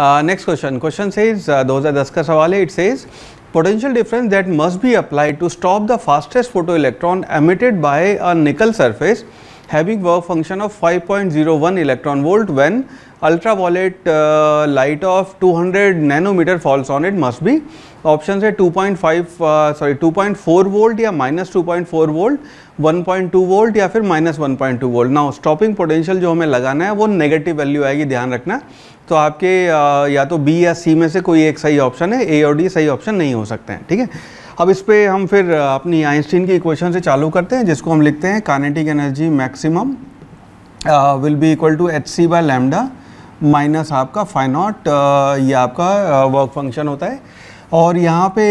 next question question says दो हज़ार दस का सवाल है it says potential difference that must be applied to stop the fastest photo electron emitted by a nickel surface having work function of five point zero one electron volt when ultraviolet light of two hundred nanometre falls on it must be option है five sorry two point four volt या minus two point four volt one point two volt या फिर minus one point two volt now stopping potential जो हमें लगाना है वो negative value आएगी ध्यान रखना तो आपके या तो बी या सी में से कोई एक सही ऑप्शन है ए और डी सही ऑप्शन नहीं हो सकते हैं ठीक है अब इस पर हम फिर अपनी आइंस्टीन की इक्वेशन से चालू करते हैं जिसको हम लिखते हैं kinetic energy maximum will be equal to H C by lambda minus आपका फाइनॉट ये आपका वर्क फंक्शन होता है और यहाँ पे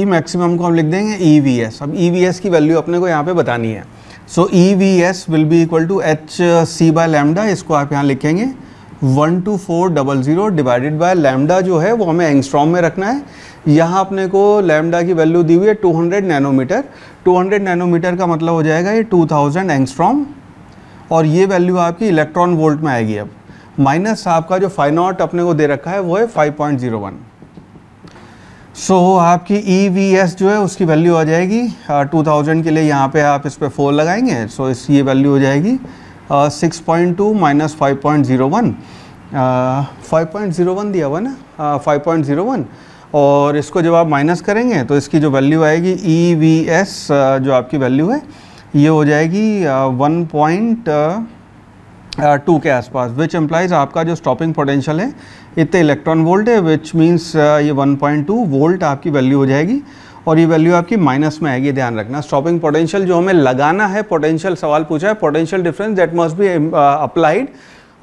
ई मैक्सिमम e को हम लिख देंगे ई वी एस अब ई वी एस की वैल्यू अपने को यहाँ पे बतानी है so E V S will be equal to H C by lambda इसको आप यहाँ लिखेंगे one two four double zero divided by lambda जो है वो हमें एंगस्ट्रॉम में रखना है यहाँ अपने को लैमडा की वैल्यू दी हुई है 200 नैनोमीटर 200 नैनोमीटर का मतलब हो जाएगा ये 2000 एंगस्ट्रॉम और ये वैल्यू आपकी इलेक्ट्रॉन वोल्ट में आएगी अब माइनस आपका जो फाइनॉट अपने को दे रखा है वो है वन सो so, आपकी ई वी एस जो है उसकी वैल्यू आ जाएगी टू थाउजेंड के लिए यहाँ पे आप इस पर फोर लगाएंगे सो so, इस ये वैल्यू हो जाएगी six point two minus five point zero one five point zero one दिया हुआ ना फाइव पॉइंट ज़ीरो वन और इसको जब आप माइनस करेंगे तो इसकी जो वैल्यू आएगी ई वी एस जो आपकी वैल्यू है ये हो जाएगी वन पॉइंट टू के आसपास विच एम्प्लाइज आपका जो स्टॉपिंग पोटेंशियल है इतने इलेक्ट्रॉन वोल्ट है विच मीन्स uh, ये वन पॉइंट टू वोल्ट आपकी वैल्यू हो जाएगी और ये वैल्यू आपकी माइनस में आएगी ध्यान रखना स्टॉपिंग पोटेंशियल जो हमें लगाना है पोटेंशियल सवाल पूछा है potential difference that must be applied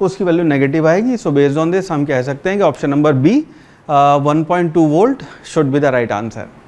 उसकी वैल्यू नेगेटिव आएगी सो बेस्ड ऑन दिस हम कह सकते हैं कि option number B 1.2 volt should be the right answer